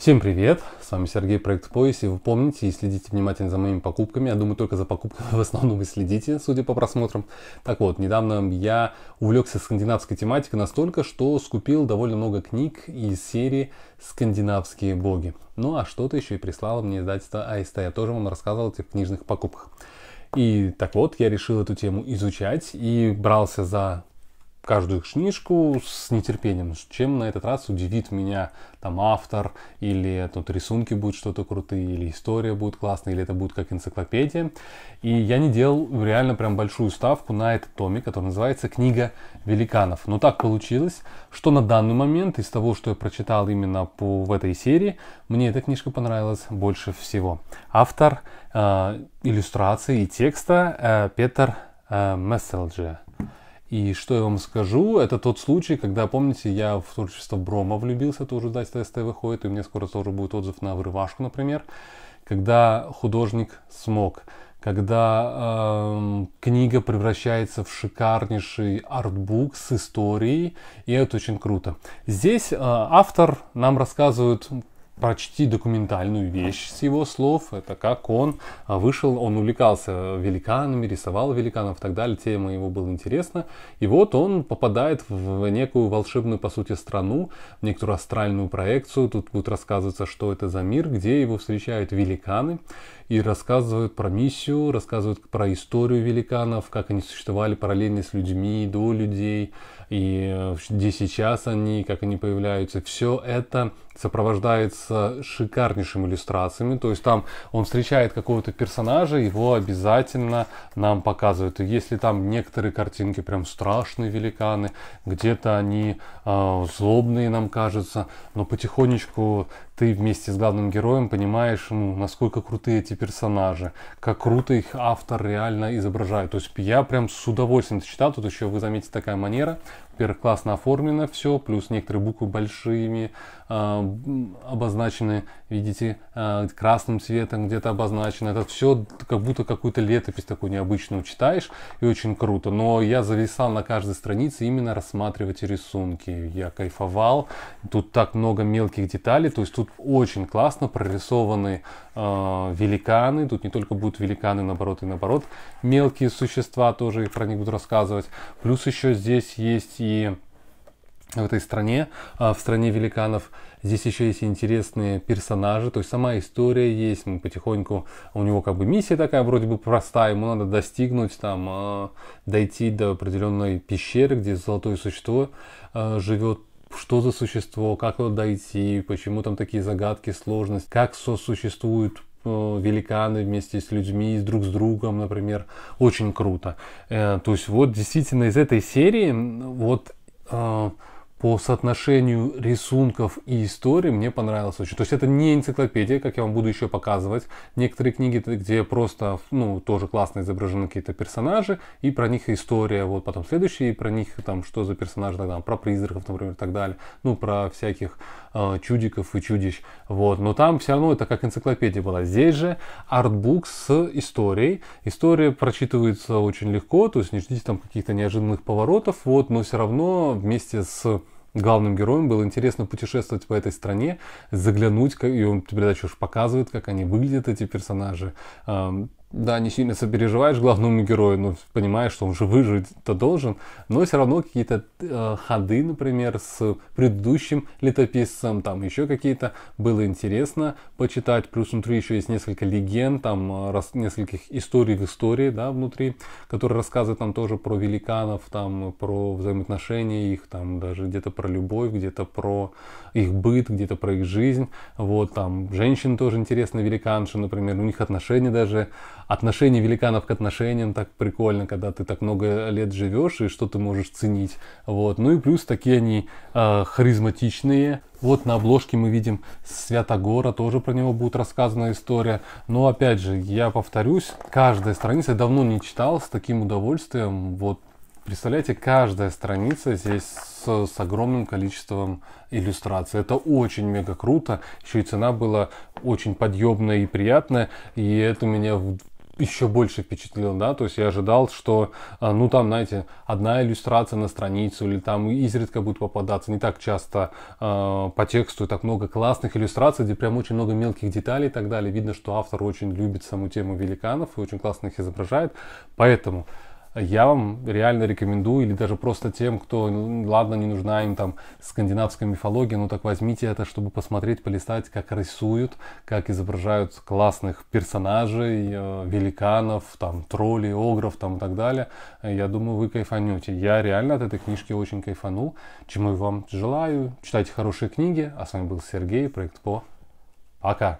Всем привет, с вами Сергей, проект Пояс, и вы помните и следите внимательно за моими покупками, я думаю только за покупками в основном вы следите, судя по просмотрам. Так вот, недавно я увлекся скандинавской тематикой настолько, что скупил довольно много книг из серии «Скандинавские боги». Ну а что-то еще и прислало мне издательство Аиста, я тоже вам рассказывал о этих книжных покупках. И так вот, я решил эту тему изучать и брался за каждую их книжку с нетерпением, ну, чем на этот раз удивит меня там автор, или тут рисунки будут что-то крутые, или история будет классная, или это будет как энциклопедия. И я не делал реально прям большую ставку на этот томик, который называется «Книга великанов». Но так получилось, что на данный момент из того, что я прочитал именно по, в этой серии, мне эта книжка понравилась больше всего. Автор э, иллюстрации и текста э, Петр э, Месселджи. И что я вам скажу, это тот случай, когда, помните, я в творчество Брома влюбился, тоже дать СТ выходит, и у меня скоро тоже будет отзыв на «Вырывашку», например, когда художник смог, когда э, книга превращается в шикарнейший артбук с историей, и это очень круто. Здесь э, автор нам рассказывает прочти документальную вещь с его слов. Это как он а, вышел, он увлекался великанами, рисовал великанов и так далее. Тема его была интересна. И вот он попадает в некую волшебную, по сути, страну, в некоторую астральную проекцию. Тут будет рассказываться, что это за мир, где его встречают великаны. И рассказывают про миссию, рассказывают про историю великанов, как они существовали параллельно с людьми, до людей, и э, где сейчас они, как они появляются. Все это сопровождается шикарнейшими иллюстрациями. То есть там он встречает какого-то персонажа, его обязательно нам показывают. И если там некоторые картинки прям страшные великаны, где-то они э, злобные нам кажутся, но потихонечку ты вместе с главным героем понимаешь, ну, насколько крутые эти персонажи, как круто их автор реально изображает. То есть я прям с удовольствием читал, тут еще вы заметите такая манера, во-первых, классно оформлено все, плюс некоторые буквы большими э, обозначены, видите, э, красным цветом где-то обозначено. Это все как будто какую-то летопись такую необычную читаешь, и очень круто. Но я зависал на каждой странице именно рассматривать рисунки. Я кайфовал, тут так много мелких деталей, то есть тут очень классно прорисованы э, великаны. Тут не только будут великаны, наоборот и наоборот. Мелкие существа тоже про них буду рассказывать. Плюс еще здесь есть и в этой стране, а, в стране великанов. Здесь еще есть интересные персонажи, то есть сама история есть, мы ну, потихоньку, у него как бы миссия такая вроде бы простая, ему надо достигнуть там, а, дойти до определенной пещеры, где золотое существо живет, что за существо, как туда дойти, почему там такие загадки, сложность? как сосуществуют э, великаны вместе с людьми, с друг с другом, например. Очень круто. Э, то есть вот действительно из этой серии вот э, по соотношению рисунков и истории мне понравилось очень. То есть это не энциклопедия, как я вам буду еще показывать. Некоторые книги, где просто, ну, тоже классно изображены какие-то персонажи, и про них история, вот потом следующие, и про них там, что за персонажи, тогда, про призраков, например, и так далее, ну, про всяких э, чудиков и чудищ, вот. Но там все равно это как энциклопедия была. Здесь же артбук с историей. История прочитывается очень легко, то есть не ждите там каких-то неожиданных поворотов, вот, но все равно вместе с главным героем, было интересно путешествовать по этой стране, заглянуть, и он тебе уж показывает, как они выглядят, эти персонажи, да, не сильно сопереживаешь главному герою, но понимаешь, что он же выжить-то должен, но все равно какие-то э, ходы, например, с предыдущим летописцем, там еще какие-то, было интересно почитать, плюс внутри еще есть несколько легенд, там э, раз, нескольких историй в истории, да, внутри, которые рассказывают нам тоже про великанов, там, про взаимоотношения их, там, даже где-то про любовь, где-то про их быт, где-то про их жизнь, вот, там, женщин тоже интересно, великанши, например, у них отношения даже отношение великанов к отношениям так прикольно, когда ты так много лет живешь и что ты можешь ценить. Вот. Ну и плюс такие они э, харизматичные. Вот на обложке мы видим Святогора, тоже про него будет рассказана история. Но опять же, я повторюсь, каждая страница, я давно не читал с таким удовольствием. Вот Представляете, каждая страница здесь с, с огромным количеством иллюстраций. Это очень мега круто. Еще и цена была очень подъемная и приятная. И это меня еще больше впечатлил, да, то есть я ожидал, что, а, ну, там, знаете, одна иллюстрация на страницу или там изредка будет попадаться, не так часто э, по тексту так много классных иллюстраций, где прям очень много мелких деталей и так далее. Видно, что автор очень любит саму тему великанов и очень классно их изображает, поэтому я вам реально рекомендую, или даже просто тем, кто, ну, ладно, не нужна им там скандинавская мифология, ну так возьмите это, чтобы посмотреть, полистать, как рисуют, как изображают классных персонажей, э, великанов, там, троллей, огров там и так далее. Я думаю, вы кайфанете. Я реально от этой книжки очень кайфанул, чему и вам желаю. Читайте хорошие книги. А с вами был Сергей, проект По. Пока!